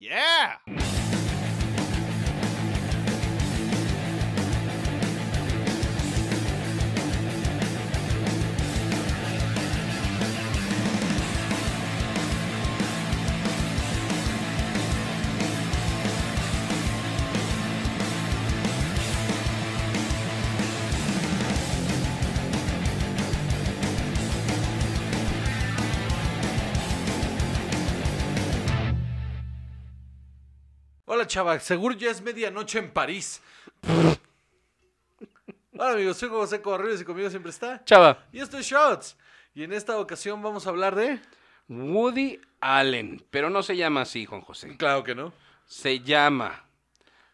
Yeah! Hola, chava, seguro ya es medianoche en París. Hola, amigos, soy José Arriba y conmigo siempre está. Chava. Y esto es Shots. Y en esta ocasión vamos a hablar de... Woody Allen, pero no se llama así, Juan José. Claro que no. Se llama...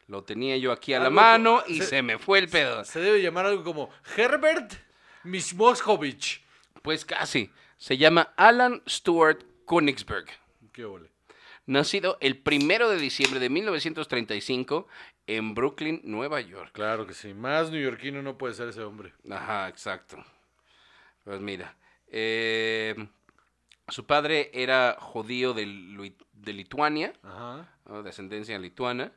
Lo tenía yo aquí a la mano y se, me fue el pedo. Se debe llamar algo como Herbert Mismoskovich. Pues casi. Se llama Alan Stewart Konigsberg. Qué ole nacido el primero de diciembre de 1935 en Brooklyn, Nueva York. Claro que sí, más neoyorquino no puede ser ese hombre. Ajá, exacto. Pues mira, eh, su padre era judío de, de Lituania, Ajá. de ascendencia lituana,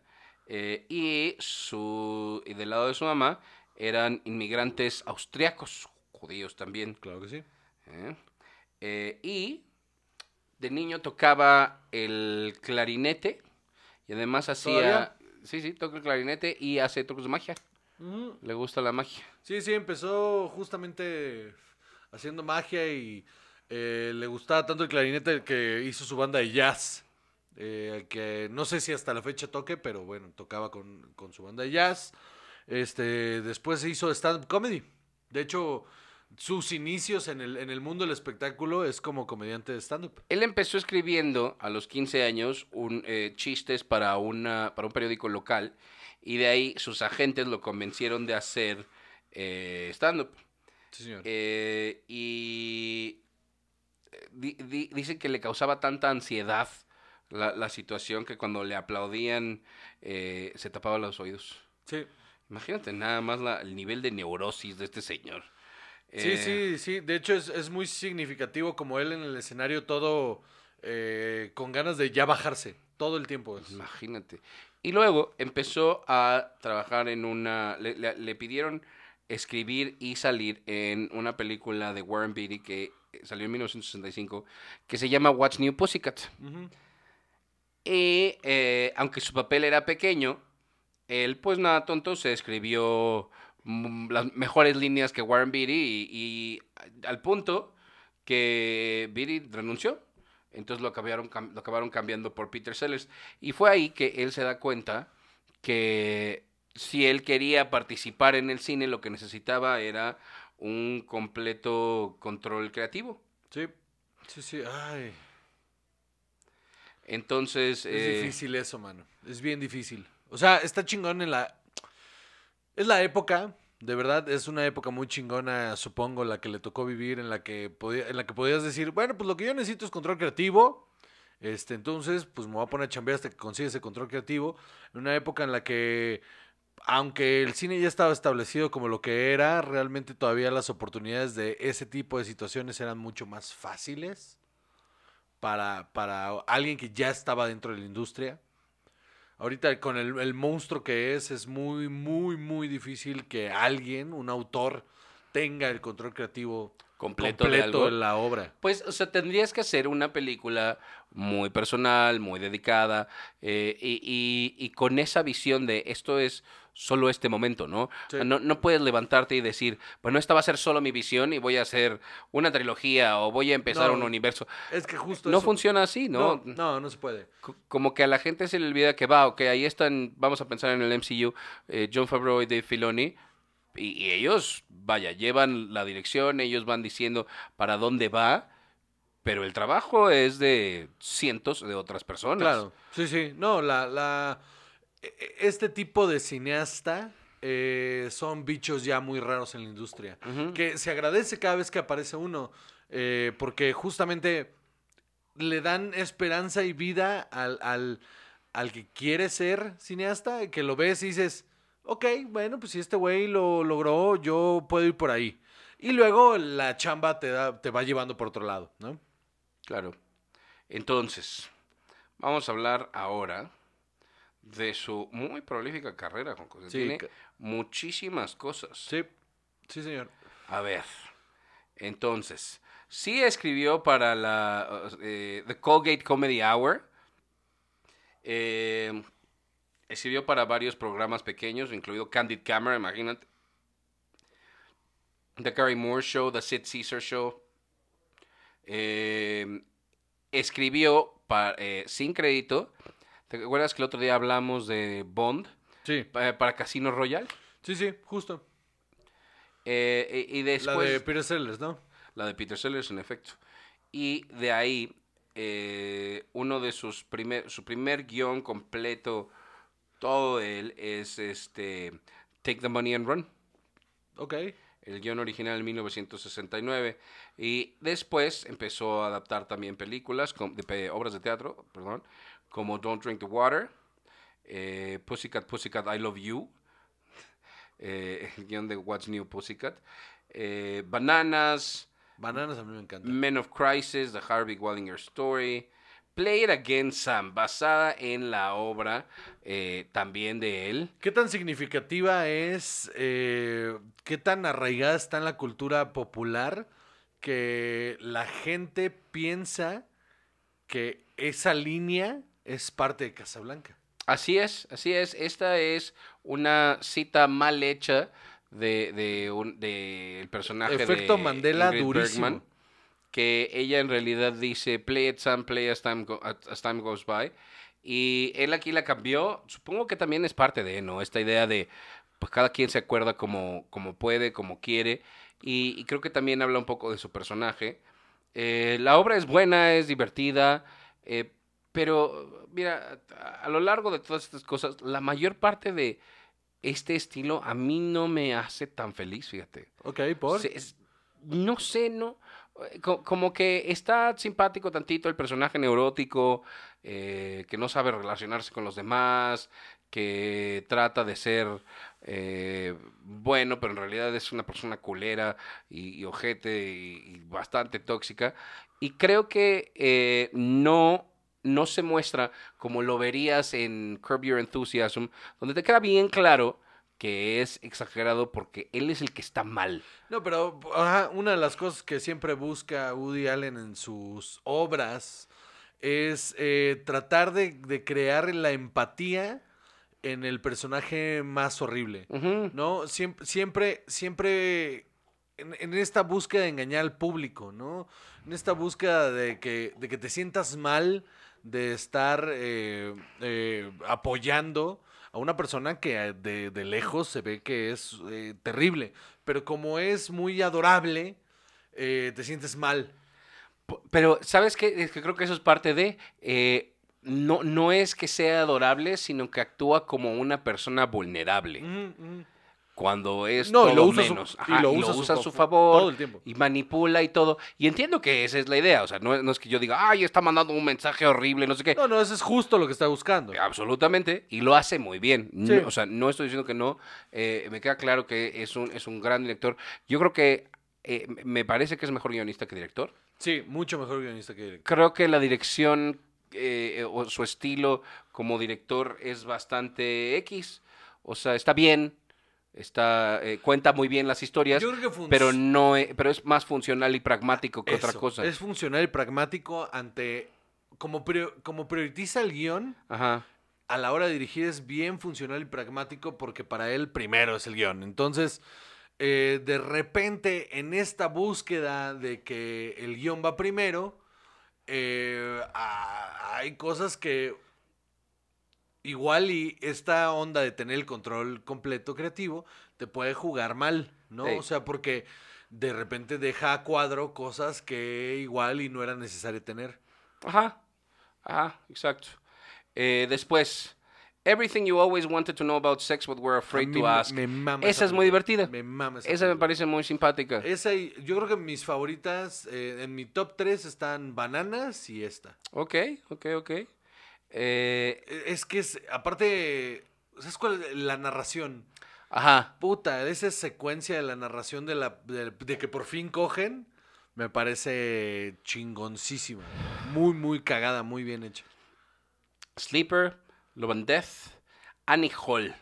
eh, y, su, del lado de su mamá eran inmigrantes austriacos, judíos también. Claro que sí. ¿Eh? y de niño tocaba el clarinete y además hacía... Sí, sí, toca el clarinete y hace trucos de magia. Mm. Le gusta la magia. Sí, sí, empezó justamente haciendo magia y eh, le gustaba tanto el clarinete que hizo su banda de jazz. Eh, que no sé si hasta la fecha toque, pero bueno, tocaba con, con su banda de jazz. Este, después se hizo stand-up comedy. De hecho, sus inicios en el, en el mundo del espectáculo es como comediante de stand-up. Él empezó escribiendo a los 15 años un, eh, chistes para, una, para un periódico local y de ahí sus agentes lo convencieron de hacer eh, stand-up. Sí, señor. Eh, y dice que le causaba tanta ansiedad la, situación que cuando le aplaudían se tapaba los oídos. Sí. Imagínate nada más el nivel de neurosis de este señor sí, eh, sí, sí. De hecho, es, muy significativo como él en el escenario todo eh, con ganas de ya bajarse todo el tiempo. Imagínate. Y luego empezó a trabajar en una... Le, pidieron escribir y salir en una película de Warren Beatty que salió en 1965 que se llama Watch New Pussycat. Y eh, aunque su papel era pequeño, él pues nada tonto se escribió Mm, las mejores líneas que Warren Beatty y, al punto que Beatty renunció. Entonces lo acabaron, acabaron cambiando por Peter Sellers. Y fue ahí que él se da cuenta que si él quería participar en el cine, lo que necesitaba era un completo control creativo. Sí, sí, sí. Ay. Entonces. Es eh, difícil eso, mano. Es bien difícil. O sea, está chingón en la es la época, de verdad, es una época muy chingona, supongo, la que le tocó vivir, en la que, podía, en la que podías decir, bueno, pues lo que yo necesito es control creativo. Este, entonces, pues me voy a poner a chambear hasta que consiga ese control creativo. En una época en la que, aunque el cine ya estaba establecido como lo que era, realmente todavía las oportunidades de ese tipo de situaciones eran mucho más fáciles para alguien que ya estaba dentro de la industria ahorita con el, el monstruo que es, es muy, muy, muy difícil que alguien, un autor, tenga el control creativo completo, de, la obra. Pues, o sea, tendrías que hacer una película muy personal, muy dedicada, eh, y, y, con esa visión de esto es solo este momento, ¿no? ¿no? No puedes levantarte y decir, bueno, esta va a ser solo mi visión y voy a hacer una trilogía o voy a empezar un universo. Es que justo No funciona así, ¿no? ¿no? No, se puede. como que a la gente se le olvida que va, ok, ahí están, vamos a pensar en el MCU, eh, John Favreau y Dave Filoni, y, ellos, vaya, llevan la dirección, ellos van diciendo para dónde va, pero el trabajo es de cientos de otras personas. Claro, sí, sí, no, la, la... E, e, este tipo de cineasta eh, son bichos ya muy raros en la industria, que se agradece cada vez que aparece uno, eh, porque justamente le dan esperanza y vida al, al, al que quiere ser cineasta, que lo ves y dices ok, bueno, pues si este güey lo logró, yo puedo ir por ahí. Y luego la chamba te, te va llevando por otro lado, ¿no? Claro. Entonces, vamos a hablar ahora de su muy prolífica carrera, Juan José. Tiene muchísimas cosas. Sí, sí, señor. A ver, entonces, sí escribió para la eh, The Colgate Comedy Hour. Eh, Escribió para varios programas pequeños, incluido Candid Camera, imagínate. The Gary Moore Show, The Sid Caesar Show. Eh, escribió eh, sin crédito. ¿Te acuerdas que el otro día hablamos de Bond? Sí. Para, Casino Royal. Sí, sí, justo. Eh, y, después. La de Peter Sellers, ¿no? La de Peter Sellers, en efecto. Y de ahí, uno de sus primer, su primer guión completo todo él es este Take the Money and Run. Ok. El guión original en 1969. Y después empezó a adaptar también películas, obras de teatro, perdón, como Don't Drink the Water, eh, Pussycat, Pussycat, I Love You, eh, el guión de What's New Pussycat, eh, Bananas, Bananas me Men of Crisis, The Harvey Wallinger Story, Play It Again Sam, basada en la obra eh, también de él. ¿Qué tan significativa es, eh, qué tan arraigada está en la cultura popular que la gente piensa que esa línea es parte de Casablanca? Así es, así es. Esta es una cita mal hecha de, el personaje Efecto Mandela Ingrid que ella en realidad dice play it some, play as time, as time goes by. Y él aquí la cambió, supongo que también es parte de, ¿no? Esta idea de, pues cada quien se acuerda como, como puede, como quiere. Y, creo que también habla un poco de su personaje. Eh, la obra es buena, es divertida, eh, pero mira, a, lo largo de todas estas cosas, la mayor parte de este estilo a mí no me hace tan feliz, fíjate. Ok, por. no sé, no. Eh, como que está simpático tantito el personaje neurótico, eh, que no sabe relacionarse con los demás, que trata de ser eh, bueno, pero en realidad es una persona culera y, ojete y, bastante tóxica. Y creo que no no se muestra como lo verías en Curb Your Enthusiasm, donde te queda bien claro que es exagerado porque él es el que está mal. No, pero una de las cosas que siempre busca Woody Allen en sus obras es eh, tratar de, crear la empatía en el personaje más horrible, ¿no? Siempre, siempre, siempre en, esta búsqueda de engañar al público, ¿no? En esta búsqueda de que, de que te sientas mal de estar eh, eh, apoyando a una persona que eh, de, lejos se ve que es eh, terrible, pero como es muy adorable, eh, te sientes mal. Pero, ¿sabes qué? que creo que eso es parte de... no, no es que sea adorable, sino que actúa como una persona vulnerable cuando es no, todo lo menos. y lo, usa, a su favor. Y manipula y todo. Y entiendo que esa es la idea. O sea, no, es que yo diga, ay, está mandando un mensaje horrible, no sé qué. No, no, eso es justo lo que está buscando. Absolutamente. Y lo hace muy bien. o sea, no estoy diciendo que no. Eh, me queda claro que es un, es un gran director. Yo creo que eh, me parece que es mejor guionista que director. Sí, mucho mejor guionista que director. Creo que la dirección eh, o su estilo como director es bastante X. O sea, está bien está eh, cuenta muy bien las historias, pero no es, pero es más funcional y pragmático que otra cosa. Es funcional y pragmático ante como como prioritiza el guión. A la hora de dirigir es bien funcional y pragmático porque para él primero es el guión. Entonces, eh, de repente en esta búsqueda de que el guión va primero, eh, hay cosas que igual y esta onda de tener el control completo creativo te puede jugar mal, ¿no? O sea, porque de repente deja a cuadro cosas que igual y no era necesario tener. Ajá, ajá, exacto. Eh, después, Everything You Always Wanted to Know About Sex But Were Afraid to Ask. esa, es muy divertida. Me esa. me parece muy simpática. Esa yo creo que mis favoritas, eh, en mi top 3 están Bananas y esta. Ok, ok, ok. Eh, es que es, aparte, ¿sabes cuál? La narración. Ajá. Puta, esa secuencia de la narración de, la, de, que por fin cogen, me parece chingoncísima. Muy, muy cagada, muy bien hecha. Sleeper, Love and Death, Annie Hall.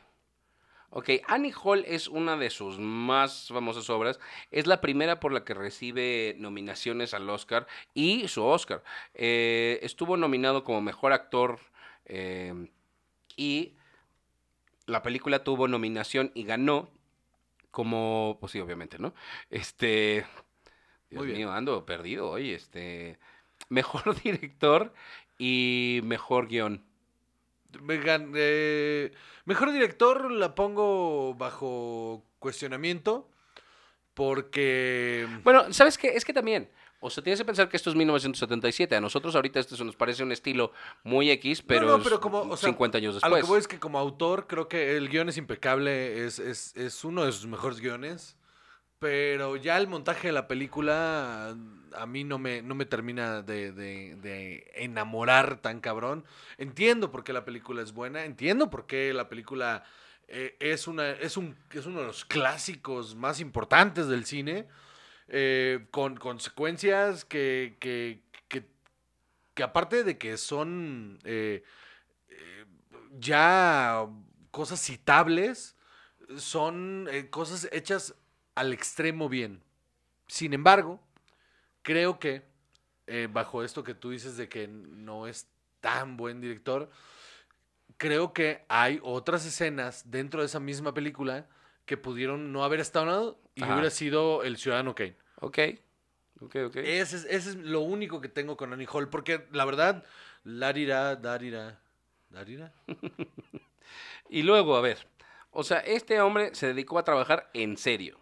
Ok, Annie Hall es una de sus más famosas obras. Es la primera por la que recibe nominaciones al Oscar y su Oscar. Eh, estuvo nominado como mejor actor em, y la película tuvo nominación y ganó como, pues sí, obviamente, ¿no? Este, Dios mío, ando perdido hoy, este, mejor director y mejor guión. Eh, mejor director la pongo bajo cuestionamiento porque... Bueno, ¿sabes qué? Es que también, o sea, tienes que pensar que esto es 1977. A nosotros ahorita esto se nos parece un estilo muy X, pero, como, 50 años después. A lo que voy es que como autor creo que el guion es impecable, es, es, es uno de sus mejores guiones. Pero ya el montaje de la película a mí no me, termina de, de, enamorar tan cabrón. Entiendo por qué la película es buena, entiendo por qué la película eh, es, una, es, un, es uno de los clásicos más importantes del cine, eh, con consecuencias que, que, que, aparte de que son eh, ya cosas citables, son cosas hechas al extremo bien. Sin embargo, creo que eh, bajo esto que tú dices de que no es tan buen director, creo que hay otras escenas dentro de esa misma película que pudieron no haber estado y hubiera sido el Ciudadano Kane. Ok. Ok, ok. Ese es, lo único que tengo con Annie Hall, porque la verdad, Larira, Darira, Darira. y luego, a ver, o sea, este hombre se dedicó a trabajar en serio.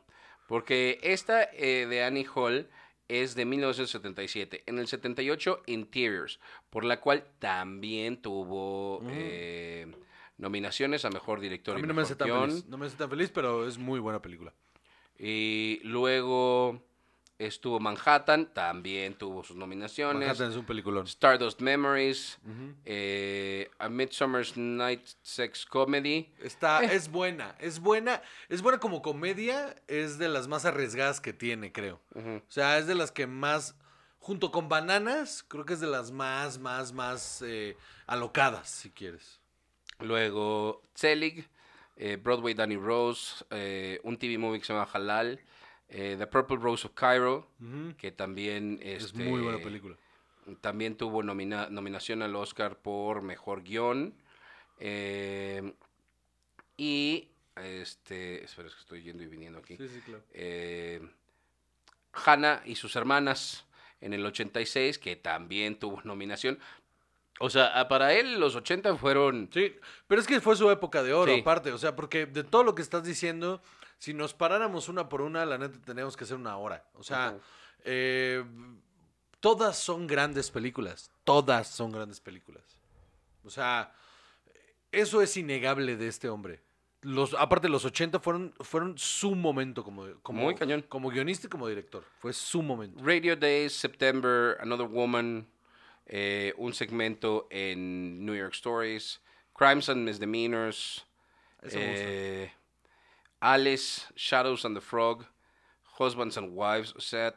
Porque esta eh, de Annie Hall es de 1977. En el 78, Interiors, por la cual también tuvo eh, nominaciones a Mejor Director. no, y mejor me hace no me hace tan feliz, pero es muy buena película. Y luego Estuvo Manhattan, también tuvo sus nominaciones. Manhattan es un peliculón. Stardust Memories, eh, A Midsummer's Night Sex Comedy. Está, eh. es buena, es buena, es buena como comedia, es de las más arriesgadas que tiene, creo. O sea, es de las que más, junto con Bananas, creo que es de las más, más, más eh, alocadas, si quieres. Luego, Zelig, Broadway Danny Rose, un TV movie que se llama Halal. Eh, The Purple Rose of Cairo, que también es muy buena este, película. También tuvo nominación al Oscar por mejor guión. Eh, y este, espera, es que estoy yendo y viniendo aquí. Sí, sí, claro. Eh, Hannah y sus hermanas en el 86, que también tuvo nominación. O sea, para él los 80 fueron... Sí, pero es que fue su época de oro aparte, o sea, porque de todo lo que estás diciendo, si nos paráramos una por una, la neta tenemos que hacer una hora. O sea, eh, todas son grandes películas, todas son grandes películas. O sea, eso es innegable de este hombre. Los, aparte, los 80 fueron, fueron su momento como, como, como guionista y como director. Fue su momento. Radio Days, September, Another Woman, eh, un segmento en New York Stories, Crimes and Misdemeanors, eh, Alice, Shadows and the Frog, Husbands and Wives, o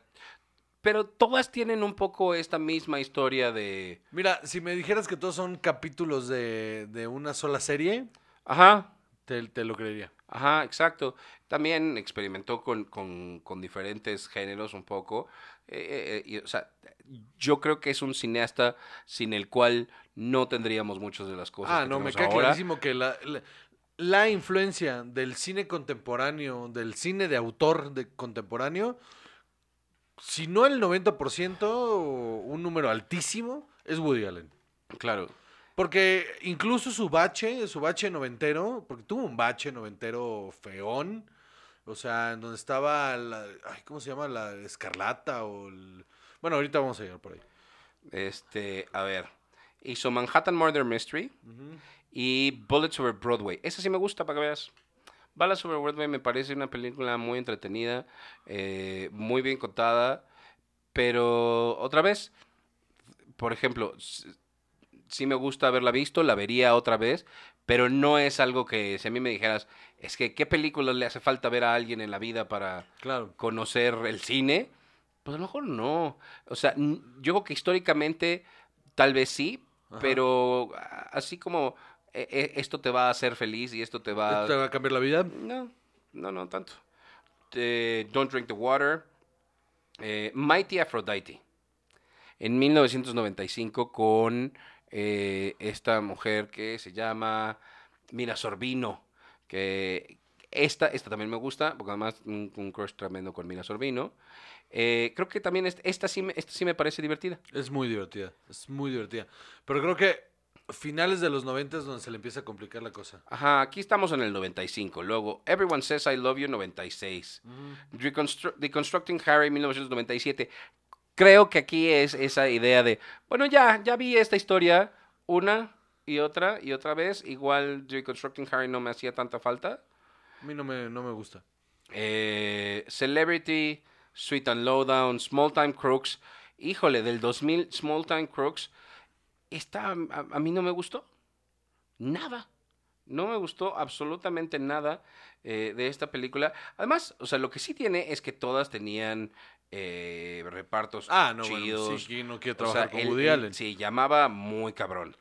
pero todas tienen un poco esta misma historia de... Mira, si me dijeras que todos son capítulos de, una sola serie, Ajá, te lo creería. Ajá, exacto. También experimentó con, diferentes géneros un poco. Eh, eh, o sea, yo creo que es un cineasta sin el cual no tendríamos muchas de las cosas. Ah, no, me cae clarísimo que la, la, influencia del cine contemporáneo, del cine de autor de contemporáneo, si no el 90%, un número altísimo, es Woody Allen. Claro. Porque incluso su bache, su bache noventero, porque tuvo un bache noventero feón, o sea, en donde estaba la, ¿cómo se llama? La escarlata o Bueno, ahorita vamos a llegar por ahí. Este, a ver. Hizo Manhattan Murder Mystery y Bullets Over Broadway. Esa sí me gusta para que veas. Balas Over Broadway me parece una película muy entretenida, eh, muy bien contada, pero otra vez, por ejemplo, sí me gusta haberla visto, la vería otra vez, pero no es algo que si a mí me dijeras, es que qué película le hace falta ver a alguien en la vida para conocer el cine, pues a lo mejor no. O sea, yo creo que históricamente tal vez sí, pero así como e, e, esto te va a hacer feliz y esto te va... ¿Esto te va a cambiar la vida? No, no, no tanto. Eh, Don't Drink the Water, eh, Mighty Aphrodite, en 1995 con... Eh, esta mujer que se llama Mira Sorbino, que esta, esta también me gusta, porque además un, un crush tremendo con Mira Sorbino. Eh, creo que también esta, sí, me parece divertida. Es muy divertida, es muy divertida. Pero creo que finales de los 90 es donde se le empieza a complicar la cosa. Ajá, aquí estamos en el 95. Luego, Everyone Says I Love You, 96. y Deconstructing Harry, 1997 creo que aquí es esa idea de, bueno, ya, ya vi esta historia una y otra y otra vez. Igual Reconstructing Harry no me hacía tanta falta. A mí no me, no me gusta. Eh, Celebrity, Sweet and Lowdown, Small Time Crooks. Híjole, del 2000, Small Time Crooks. Esta a, mí no me gustó. Nada. No me gustó absolutamente nada eh, de esta película. Además, o sea, lo que sí tiene es que todas tenían eh, repartos ah, no, Bueno, pues sí, no quiere trabajar con sí, llamaba muy cabrón.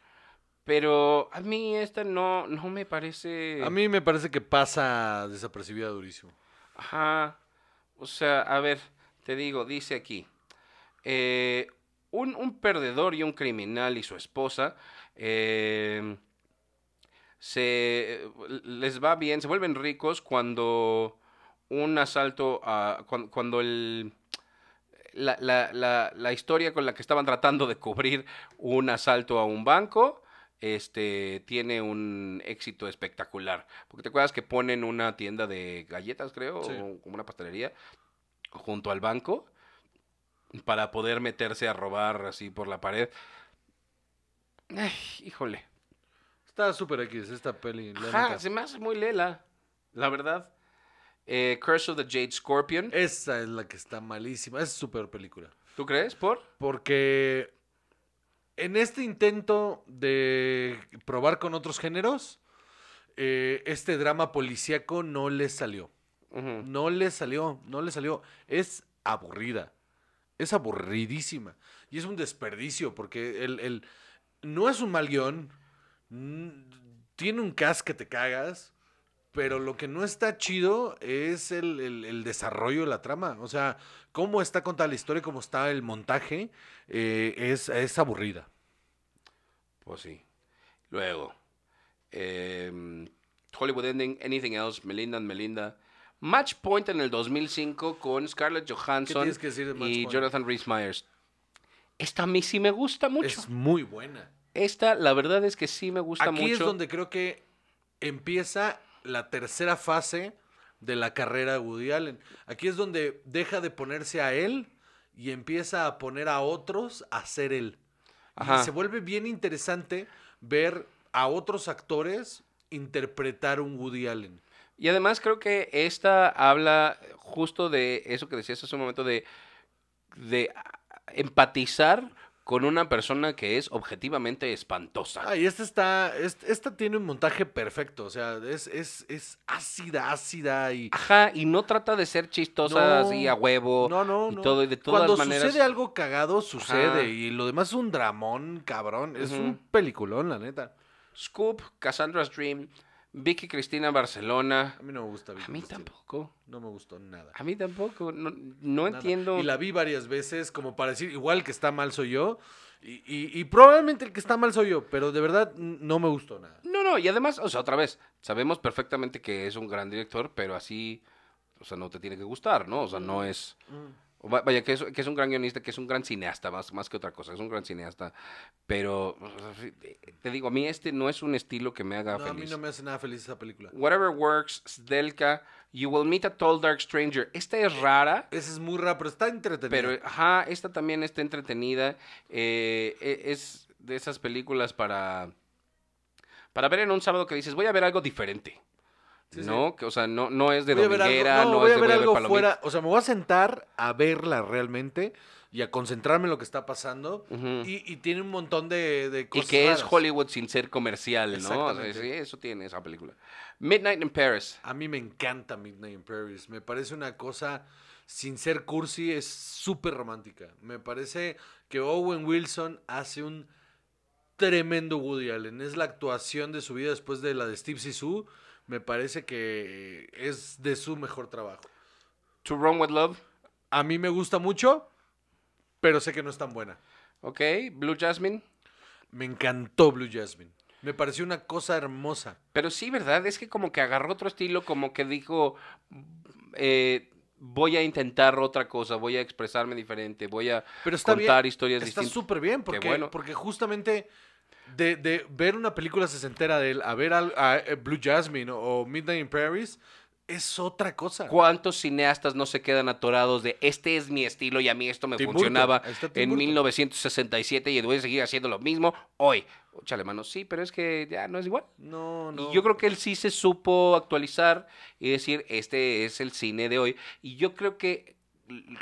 Pero a mí esta no, no me parece... A mí me parece que pasa desapercibida durísimo. Ajá. O sea, a ver, te digo, dice aquí. Eh, un, perdedor y un criminal y su esposa eh, se, les va bien, se vuelven ricos cuando un asalto, a, cuando el la, la, la, historia con la que estaban tratando de cubrir un asalto a un banco. Este tiene un éxito espectacular. Porque te acuerdas que ponen una tienda de galletas, creo, como una pastelería, junto al banco para poder meterse a robar así por la pared. híjole. Está súper X esta peli. Ajá, se me hace muy lela, la verdad. Eh, Curse of the Jade Scorpion. Esa es la que está malísima. Es súper película. ¿Tú crees? ¿Por? Porque en este intento de probar con otros géneros, eh, este drama policíaco no le salió. No le salió, no le salió. Es aburrida. Es aburridísima. Y es un desperdicio porque el, el no es un mal guión. Tiene un cast que te cagas pero lo que no está chido es el, desarrollo de la trama. O sea, cómo está contada la historia, cómo está el montaje, eh, es, aburrida. Pues sí. Luego, em, Hollywood Ending, Anything Else, Melinda and Melinda. Match Point en el 2005 con Scarlett Johansson y Jonathan Rhys Myers. Esta a mí sí me gusta mucho. Es muy buena. Esta, la verdad es que sí me gusta mucho. Aquí es donde creo que empieza la tercera fase de la carrera de Woody Allen. Aquí es donde deja de ponerse a él y empieza a poner a otros a ser él. Y se vuelve bien interesante ver a otros actores interpretar un Woody Allen. Y además creo que esta habla justo de eso que decías hace un momento de, de empatizar con una persona que es objetivamente espantosa. Ay, ah, esta está, esta, tiene un montaje perfecto, o sea, es, ácida, ácida y... Ajá, y no trata de ser chistosa y así a huevo. No, no, y no. Todo, y de todas Cuando sucede algo cagado, sucede, y lo demás es un dramón, cabrón, es un peliculón, la neta. Scoop, Cassandra's Dream, Vicky Cristina Barcelona. A mí no me gusta Vicky A mí tampoco. No me gustó nada. A mí tampoco. No, entiendo. Y la vi varias veces como para decir, igual que está mal soy yo. Y, probablemente el que está mal soy yo, pero de verdad no me gustó nada. No, no, y además, o sea, otra vez, sabemos perfectamente que es un gran director, pero así, o sea, no te tiene que gustar, ¿no? O sea, no mm. es... Mm. Vaya, que es, un gran guionista, que es un gran cineasta, más, más que otra cosa, es un gran cineasta. Pero, te digo, a mí este no es un estilo que me haga feliz. a mí no me hace nada feliz esa película. Whatever Works, Delka, You Will Meet a Tall Dark Stranger. Esta es rara. Esa es muy rara, pero está entretenida. Pero, ajá, esta también está entretenida. Eh, e, es de esas películas para, para ver en un sábado que dices, voy a ver algo diferente. ¿No? o sea, no, es de no, es de O sea, me voy a sentar a verla realmente y a concentrarme en lo que está pasando. y, tiene un montón de, de cosas. Y que es Hollywood sin ser comercial, ¿no? sí, eso tiene esa película. Midnight in Paris. A mí me encanta Midnight in Paris. Me parece una cosa, sin ser cursi, es súper romántica. Me parece que Owen Wilson hace un tremendo Woody Allen. Es la actuación de su vida después de la de Steve Zissou me parece que eh, es de su mejor trabajo. To Run With Love. A mí me gusta mucho, pero sé que no es tan buena. Ok, Blue Jasmine. Me encantó Blue Jasmine. Me pareció una cosa hermosa. Pero sí, ¿verdad? Es que como que agarró otro estilo, como que dijo, eh, voy a intentar otra cosa, voy a expresarme diferente, voy a contar historias distintas. Está súper bien, porque, bueno. porque justamente de, ver una película sesentera de él a ver a eh, Blue Jasmine o Midnight in Paris es otra cosa. ¿Cuántos cineastas no se quedan atorados de este es mi estilo y a mí esto me funcionaba en 1967 y voy a seguir haciendo lo mismo hoy? Chale, mano, sí, pero es que ya no es igual. No, yo creo que él sí se supo actualizar y decir, este es el cine de hoy. Y yo creo que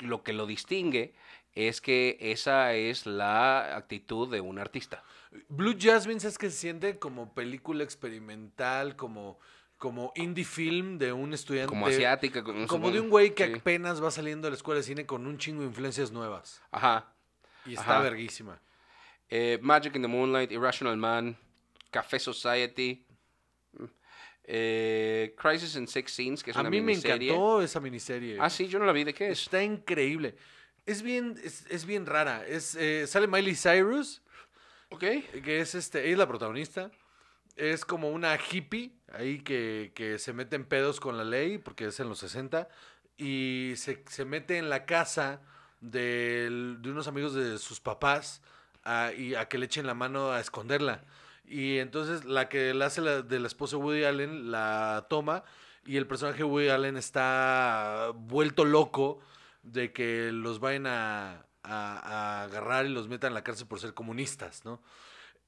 lo que lo distingue es que esa es la actitud de un artista. Blue Jasmine ¿sabes que se siente como película experimental, como como indie film de un estudiante. Como asiática. Como, de un güey que apenas va saliendo de la escuela de cine con un chingo de influencias nuevas. Ajá. Y está verguísima. Eh, Magic in the Moonlight, Irrational Man, Café Society, eh, Crisis in Six Scenes, que es una A mí me encantó esa miniserie. Ah, sí, yo no la vi. ¿De qué es? Está increíble. Es bien, bien rara. Eh, sale Miley Cyrus que es este, ella es la protagonista. Es como una hippie ahí que, se mete en pedos con la ley, porque es en los 60, y se, mete en la casa de, unos amigos de sus papás a, y a que le echen la mano a esconderla. Y entonces la que la hace de la esposa Woody Allen la toma y el personaje Woody Allen está vuelto loco de que los vayan a, a, agarrar y los metan en la cárcel por ser comunistas, ¿no?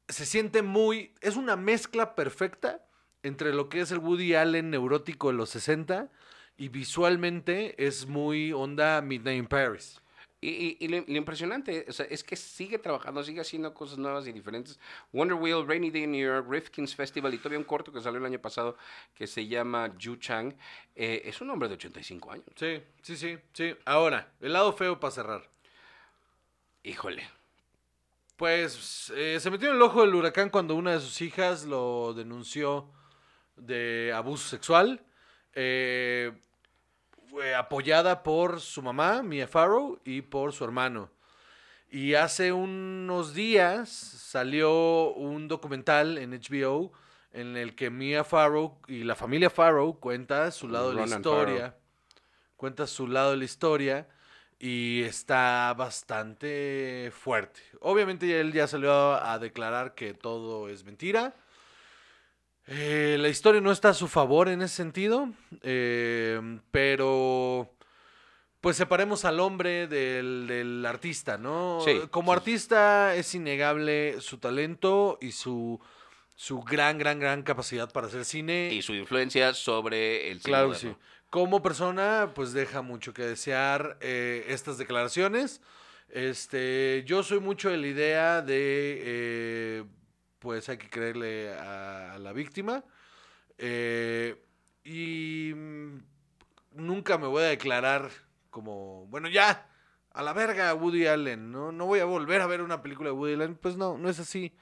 Se siente muy, es una mezcla perfecta entre lo que es el Woody Allen neurótico de los 60 y visualmente es muy onda Midnight in Paris. Y, lo, impresionante es que sigue trabajando, sigue haciendo cosas nuevas y diferentes. Wonder Wheel, Rainy Day in New York, Rifkin's Festival y todavía un corto que salió el año pasado que se llama Yu Chang. Eh, es un hombre de 85 años. Sí, sí, sí, sí. Ahora, el lado feo para cerrar. Híjole. Pues eh, se metió en el ojo del huracán cuando una de sus hijas lo denunció de abuso sexual, eh, apoyada por su mamá, Mia Farrow, y por su hermano. Y hace unos días salió un documental en HBO en el que Mia Farrow y la familia Farrow cuenta su lado de la historia. Cuenta su lado de la historia y está bastante fuerte. Obviamente él ya salió a declarar que todo es mentira. Eh, la historia no está a su favor en ese sentido, eh, pero pues separemos al hombre del, artista, ¿no? Como artista es innegable su talento y su, su gran, gran, gran capacidad para hacer cine. Y su influencia sobre el cine. Claro sí como persona, pues deja mucho que desear eh, estas declaraciones. Este, yo soy mucho de la idea de, eh, pues hay que creerle a, la víctima. Eh, y mm, nunca me voy a declarar como, bueno, ya, a la verga Woody Allen, ¿no? No voy a volver a ver una película de Woody Allen. Pues no, no es así.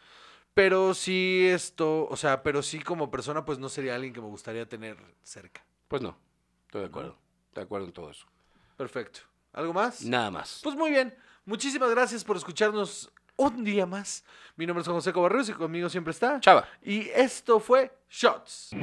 Pero sí esto, o sea, pero sí como persona, pues no sería alguien que me gustaría tener cerca. Pues no. Estoy de acuerdo. De acuerdo en todo eso. Perfecto. ¿Algo más? Nada más. Pues muy bien. Muchísimas gracias por escucharnos un día más. Mi nombre es José Barrios y conmigo siempre está Chava. Y esto fue Shots.